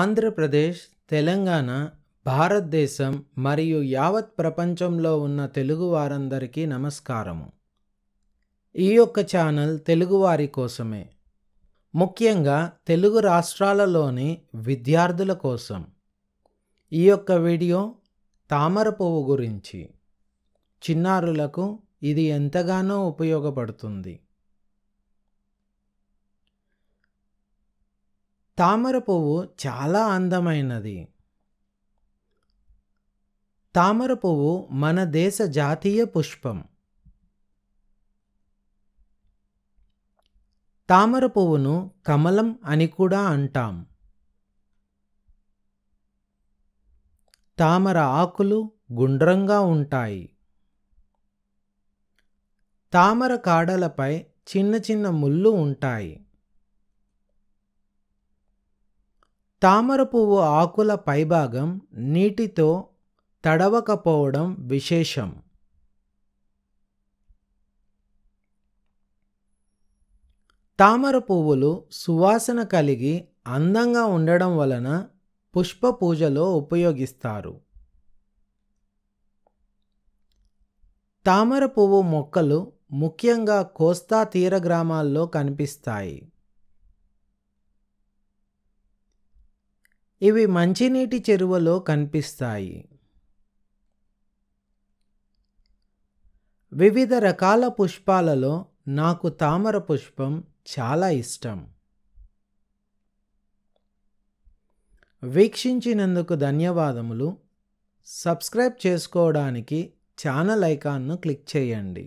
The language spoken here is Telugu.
ఆంధ్రప్రదేశ్ తెలంగాణ భారతదేశం మరియు యావత్ ప్రపంచంలో ఉన్న తెలుగు వారందరికీ నమస్కారము ఈ యొక్క ఛానల్ తెలుగువారి కోసమే ముఖ్యంగా తెలుగు రాష్ట్రాలలోని విద్యార్థుల కోసం ఈ యొక్క వీడియో తామర పువ్వు గురించి చిన్నారులకు ఇది ఎంతగానో ఉపయోగపడుతుంది తామర పువ్వు చాలా అందమైనది తామర పువ్వు మన దేశ జాతీయ పుష్పం తామర పువ్వును కమలం అని కూడా అంటాం తామర ఆకులు గుండ్రంగా ఉంటాయి తామర కాడలపై చిన్న చిన్న ముళ్ళు ఉంటాయి తామర పువ్వు ఆకుల పైభాగం నీటితో తడవకపోవడం విశేషం తామర పువ్వులు సువాసన కలిగి అందంగా ఉండడం వలన పుష్ప పూజలో ఉపయోగిస్తారు తామర పువ్వు మొక్కలు ముఖ్యంగా కోస్తా తీర గ్రామాల్లో కనిపిస్తాయి ఇవి మంచినీటి చెరువలో కనిపిస్తాయి వివిధ రకాల పుష్పాలలో నాకు తామర పుష్పం చాలా ఇష్టం వీక్షించినందుకు ధన్యవాదములు సబ్స్క్రైబ్ చేసుకోవడానికి ఛానల్ ఐకాన్ను క్లిక్ చేయండి